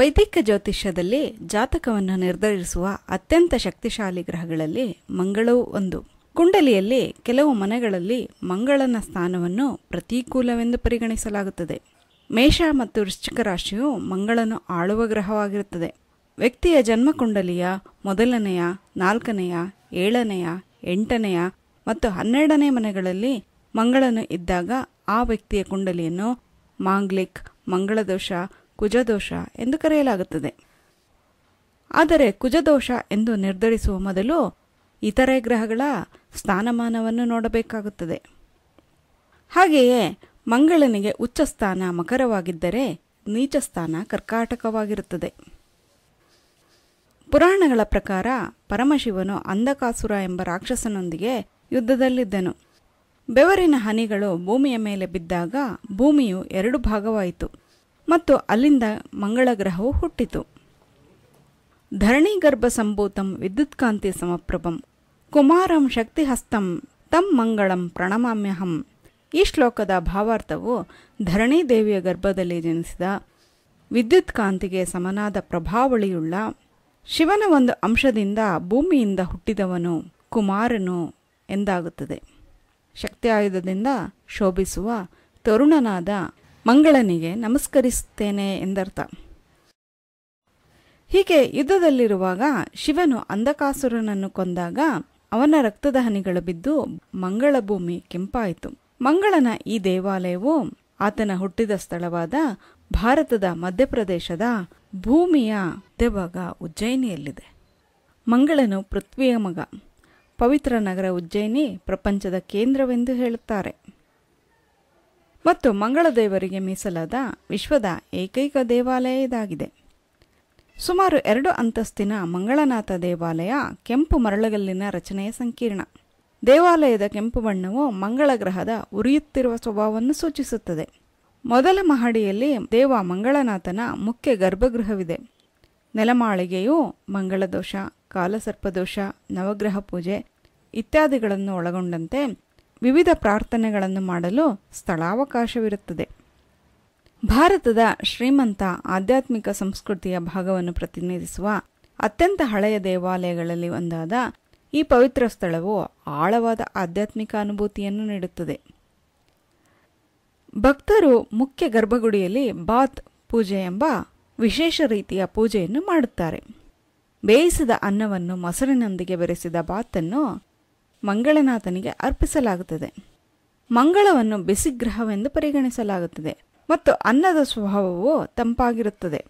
ವೈದಿಕ ಜ್ಯೋತಿಷ್ಯದಲ್ಲಿ ಜಾತಕವನ್ನು ನಿರ್ಧರಿಸುವ ಅತ್ಯಂತ ಶಕ್ತಿಶಾಲಿ ಗ್ರಹಗಳಲ್ಲಿ ಮಂಗಳವೂ ಒಂದು ಕುಂಡಲಿಯಲ್ಲಿ ಕೆಲವು ಮನೆಗಳಲ್ಲಿ ಮಂಗಳನ ಸ್ಥಾನವನ್ನು ಪ್ರತಿಕೂಲವೆಂದು ಪರಿಗಣಿಸಲಾಗುತ್ತದೆ ಮೇಷ ಮತ್ತು ವೃಶ್ಚಿಕ ರಾಶಿಯು ಮಂಗಳನು ಆಳುವ ಗ್ರಹವಾಗಿರುತ್ತದೆ ವ್ಯಕ್ತಿಯ ಜನ್ಮಕುಂಡಲಿಯ ಮೊದಲನೆಯ ನಾಲ್ಕನೆಯ ಏಳನೆಯ ಎಂಟನೆಯ ಮತ್ತು ಹನ್ನೆರಡನೇ ಮನೆಗಳಲ್ಲಿ ಮಂಗಳನು ಇದ್ದಾಗ ಆ ವ್ಯಕ್ತಿಯ ಕುಂಡಲಿಯನ್ನು ಮಾಂಗ್ಲಿಕ್ ಮಂಗಳದೋಷ ಕುಜದೋಷ ಎಂದು ಕರೆಯಲಾಗುತ್ತದೆ ಆದರೆ ಕುಜದೋಷ ಎಂದು ನಿರ್ಧರಿಸುವ ಮೊದಲು ಇತರೆ ಗ್ರಹಗಳ ಸ್ಥಾನಮಾನವನ್ನು ನೋಡಬೇಕಾಗುತ್ತದೆ ಹಾಗೆಯೇ ಮಂಗಳನಿಗೆ ಉಚ್ಚ ಸ್ಥಾನ ಮಕರವಾಗಿದ್ದರೆ ನೀಚ ಸ್ಥಾನ ಕರ್ಕಾಟಕವಾಗಿರುತ್ತದೆ ಪುರಾಣಗಳ ಪ್ರಕಾರ ಪರಮಶಿವನು ಅಂಧಕಾಸುರ ಎಂಬ ರಾಕ್ಷಸನೊಂದಿಗೆ ಯುದ್ಧದಲ್ಲಿದ್ದನು ಬೆವರಿನ ಹನಿಗಳು ಭೂಮಿಯ ಮೇಲೆ ಬಿದ್ದಾಗ ಭೂಮಿಯು ಎರಡು ಭಾಗವಾಯಿತು ಮತ್ತು ಅಲ್ಲಿಂದ ಮಂಗಳ ಗ್ರಹವು ಹುಟ್ಟಿತು ಧರಣಿ ಗರ್ಭ ಸಂಭೂತಂ ವಿದ್ಯುತ್ಕಾಂತಿ ಸಮಪ್ರಭಂ ಕುಮಾರಂ ಶಕ್ತಿಹಸ್ತಂ ತಂ ಮಂಗಳಂ ಪ್ರಣಮಾಮ್ಯಹಂ ಈ ಶ್ಲೋಕದ ಭಾವಾರ್ಥವು ಧರಣಿ ದೇವಿಯ ಗರ್ಭದಲ್ಲಿ ಜನಿಸಿದ ವಿದ್ಯುತ್ ಕಾಂತಿಗೆ ಸಮನಾದ ಪ್ರಭಾವಳಿಯುಳ್ಳ ಶಿವನ ಒಂದು ಅಂಶದಿಂದ ಭೂಮಿಯಿಂದ ಹುಟ್ಟಿದವನು ಕುಮಾರನು ಎಂದಾಗುತ್ತದೆ ಶಕ್ತಿ ಆಯುಧದಿಂದ ಶೋಭಿಸುವ ತರುಣನಾದ ಮಂಗಳನಿಗೆ ನಮಸ್ಕರಿಸುತ್ತೇನೆ ಎಂದರ್ಥ ಹೀಗೆ ಯುದ್ಧದಲ್ಲಿರುವಾಗ ಶಿವನು ಅಂಧಕಾಸುರನನ್ನು ಕೊಂದಾಗ ಅವನ ರಕ್ತದ ಹನಿಗಳು ಬಿದ್ದು ಮಂಗಳ ಭೂಮಿ ಕೆಂಪಾಯಿತು ಮಂಗಳನ ಈ ದೇವಾಲಯವು ಆತನ ಹುಟ್ಟಿದ ಸ್ಥಳವಾದ ಭಾರತದ ಮಧ್ಯಪ್ರದೇಶದ ಭೂಮಿಯ ಮಧ್ಯಭಾಗ ಉಜ್ಜಯಿನಿಯಲ್ಲಿದೆ ಮಂಗಳನು ಪೃಥ್ವಿಯ ಮಗ ಪವಿತ್ರ ನಗರ ಉಜ್ಜಯಿನಿ ಪ್ರಪಂಚದ ಕೇಂದ್ರವೆಂದು ಹೇಳುತ್ತಾರೆ ಮತ್ತು ದೇವರಿಗೆ ಮೀಸಲಾದ ವಿಶ್ವದ ಏಕೈಕ ದೇವಾಲಯ ಇದಾಗಿದೆ ಸುಮಾರು ಎರಡು ಅಂತಸ್ತಿನ ಮಂಗಳನಾಥ ದೇವಾಲಯ ಕೆಂಪು ಮರಳಗಲ್ಲಿನ ರಚನೆಯ ಸಂಕೀರ್ಣ ದೇವಾಲಯದ ಕೆಂಪು ಬಣ್ಣವು ಮಂಗಳ ಗ್ರಹದ ಉರಿಯುತ್ತಿರುವ ಸ್ವಭಾವವನ್ನು ಸೂಚಿಸುತ್ತದೆ ಮೊದಲ ಮಹಡಿಯಲ್ಲಿ ದೇವ ಮಂಗಳನಾಥನ ಮುಖ್ಯ ಗರ್ಭಗೃಹವಿದೆ ನೆಲಮಾಳಿಗೆಯು ಮಂಗಳದೋಷ ಕಾಲಸರ್ಪದೋಷ ನವಗ್ರಹ ಪೂಜೆ ಇತ್ಯಾದಿಗಳನ್ನು ಒಳಗೊಂಡಂತೆ ವಿವಿಧ ಪ್ರಾರ್ಥನೆಗಳನ್ನು ಮಾಡಲು ಸ್ಥಳಾವಕಾಶವಿರುತ್ತದೆ ಭಾರತದ ಶ್ರೀಮಂತ ಆಧ್ಯಾತ್ಮಿಕ ಸಂಸ್ಕೃತಿಯ ಭಾಗವನ್ನು ಪ್ರತಿನಿಧಿಸುವ ಅತ್ಯಂತ ಹಳೆಯ ದೇವಾಲಯಗಳಲ್ಲಿ ಒಂದಾದ ಈ ಪವಿತ್ರ ಸ್ಥಳವು ಆಳವಾದ ಆಧ್ಯಾತ್ಮಿಕ ಅನುಭೂತಿಯನ್ನು ನೀಡುತ್ತದೆ ಭಕ್ತರು ಮುಖ್ಯ ಗರ್ಭಗುಡಿಯಲ್ಲಿ ಬಾತ್ ಪೂಜೆ ಎಂಬ ವಿಶೇಷ ರೀತಿಯ ಪೂಜೆಯನ್ನು ಮಾಡುತ್ತಾರೆ ಬೇಯಿಸಿದ ಅನ್ನವನ್ನು ಮೊಸರಿನೊಂದಿಗೆ ಬೆರೆಸಿದ ಬಾತನ್ನು ಮಂಗಳನಾಥನಿಗೆ ಅರ್ಪಿಸಲಾಗುತ್ತದೆ ಮಂಗಳವನ್ನು ಗ್ರಹವೆಂದು ಪರಿಗಣಿಸಲಾಗುತ್ತದೆ ಮತ್ತು ಅನ್ನದ ಸ್ವಭಾವವು ತಂಪಾಗಿರುತ್ತದೆ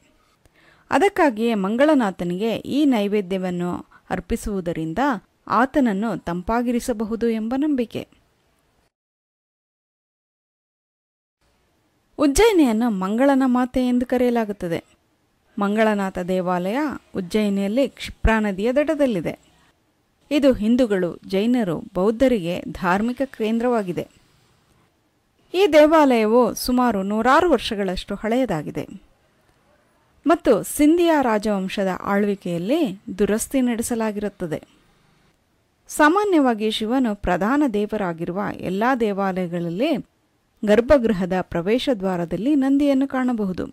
ಅದಕ್ಕಾಗಿಯೇ ಮಂಗಳನಾಥನಿಗೆ ಈ ನೈವೇದ್ಯವನ್ನು ಅರ್ಪಿಸುವುದರಿಂದ ಆತನನ್ನು ತಂಪಾಗಿರಿಸಬಹುದು ಎಂಬ ನಂಬಿಕೆ ಉಜ್ಜಯಿನಿಯನ್ನು ಮಂಗಳನ ಮಾತೆ ಎಂದು ಕರೆಯಲಾಗುತ್ತದೆ ಮಂಗಳನಾಥ ದೇವಾಲಯ ಉಜ್ಜಯಿನಿಯಲ್ಲಿ ಕ್ಷಿಪ್ರಾ ನದಿಯ ದಡದಲ್ಲಿದೆ ಇದು ಹಿಂದೂಗಳು ಜೈನರು ಬೌದ್ಧರಿಗೆ ಧಾರ್ಮಿಕ ಕೇಂದ್ರವಾಗಿದೆ ಈ ದೇವಾಲಯವು ಸುಮಾರು ನೂರಾರು ವರ್ಷಗಳಷ್ಟು ಹಳೆಯದಾಗಿದೆ ಮತ್ತು ಸಿಂಧಿಯಾ ರಾಜವಂಶದ ಆಳ್ವಿಕೆಯಲ್ಲಿ ದುರಸ್ತಿ ನಡೆಸಲಾಗಿರುತ್ತದೆ ಸಾಮಾನ್ಯವಾಗಿ ಶಿವನು ಪ್ರಧಾನ ದೇವರಾಗಿರುವ ಎಲ್ಲ ದೇವಾಲಯಗಳಲ್ಲಿ ಗರ್ಭಗೃಹದ ಪ್ರವೇಶ ದ್ವಾರದಲ್ಲಿ ನಂದಿಯನ್ನು ಕಾಣಬಹುದು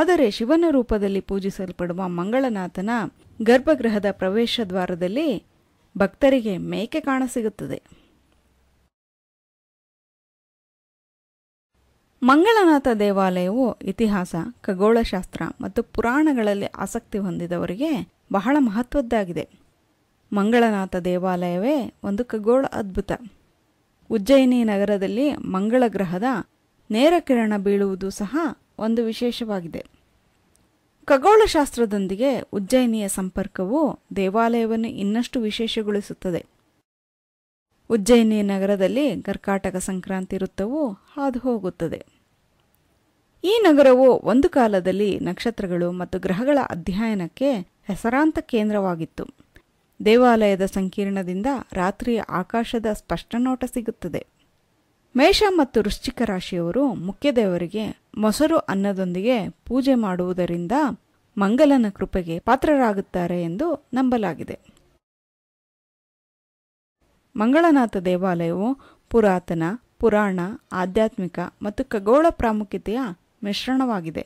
ಆದರೆ ಶಿವನ ರೂಪದಲ್ಲಿ ಪೂಜಿಸಲ್ಪಡುವ ಮಂಗಳನಾಥನ ಗರ್ಭಗೃಹದ ಪ್ರವೇಶ ದ್ವಾರದಲ್ಲಿ ಭಕ್ತರಿಗೆ ಮೇಕೆ ಕಾಣ ಸಿಗುತ್ತದೆ ಮಂಗಳನಾಥ ದೇವಾಲಯವು ಇತಿಹಾಸ ಖಗೋಳಶಾಸ್ತ್ರ ಮತ್ತು ಪುರಾಣಗಳಲ್ಲಿ ಆಸಕ್ತಿ ಹೊಂದಿದವರಿಗೆ ಬಹಳ ಮಹತ್ವದ್ದಾಗಿದೆ ಮಂಗಳನಾಥ ದೇವಾಲಯವೇ ಒಂದು ಖಗೋಳ ಅದ್ಭುತ ಉಜ್ಜಯಿನಿ ನಗರದಲ್ಲಿ ಮಂಗಳ ಗ್ರಹದ ನೇರ ಕಿರಣ ಬೀಳುವುದು ಸಹ ಒಂದು ವಿಶೇಷವಾಗಿದೆ ಖಗೋಳಶಾಸ್ತ್ರದೊಂದಿಗೆ ಉಜ್ಜಯಿನಿಯ ಸಂಪರ್ಕವು ದೇವಾಲಯವನ್ನು ಇನ್ನಷ್ಟು ವಿಶೇಷಗೊಳಿಸುತ್ತದೆ ಉಜ್ಜಯಿನಿ ನಗರದಲ್ಲಿ ಕರ್ಕಾಟಕ ಸಂಕ್ರಾಂತಿ ವೃತ್ತವು ಹಾದು ಹೋಗುತ್ತದೆ ಈ ನಗರವು ಒಂದು ಕಾಲದಲ್ಲಿ ನಕ್ಷತ್ರಗಳು ಮತ್ತು ಗ್ರಹಗಳ ಅಧ್ಯಯನಕ್ಕೆ ಹೆಸರಾಂತ ಕೇಂದ್ರವಾಗಿತ್ತು ದೇವಾಲಯದ ಸಂಕೀರ್ಣದಿಂದ ರಾತ್ರಿಯ ಆಕಾಶದ ಸ್ಪಷ್ಟ ನೋಟ ಸಿಗುತ್ತದೆ ಮೇಷ ಮತ್ತು ವೃಶ್ಚಿಕ ರಾಶಿಯವರು ಮುಖ್ಯದೇವರಿಗೆ ಮೊಸರು ಅನ್ನದೊಂದಿಗೆ ಪೂಜೆ ಮಾಡುವುದರಿಂದ ಮಂಗಲನ ಕೃಪೆಗೆ ಪಾತ್ರರಾಗುತ್ತಾರೆ ಎಂದು ನಂಬಲಾಗಿದೆ ಮಂಗಳನಾಥ ದೇವಾಲಯವು ಪುರಾತನ ಪುರಾಣ ಆಧ್ಯಾತ್ಮಿಕ ಮತ್ತು ಖಗೋಳ ಪ್ರಾಮುಖ್ಯತೆಯ ಮಿಶ್ರಣವಾಗಿದೆ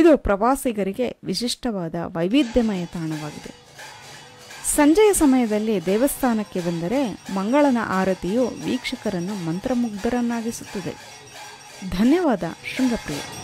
ಇದು ಪ್ರವಾಸಿಗರಿಗೆ ವಿಶಿಷ್ಟವಾದ ವೈವಿಧ್ಯಮಯ ತಾಣವಾಗಿದೆ ಸಂಜೆಯ ಸಮಯದಲ್ಲಿ ದೇವಸ್ಥಾನಕ್ಕೆ ಬಂದರೆ ಮಂಗಳನ ಆರತಿಯು ವೀಕ್ಷಕರನ್ನು ಮಂತ್ರಮುಗ್ಧರನ್ನಾಗಿಸುತ್ತದೆ ಧನ್ಯವಾದ ಶೃಂಗಪ್ರಿಯ